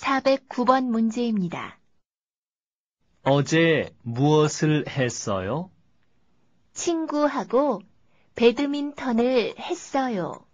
409번 문제입니다. 어제 무엇을 했어요? 친구하고 배드민턴을 했어요.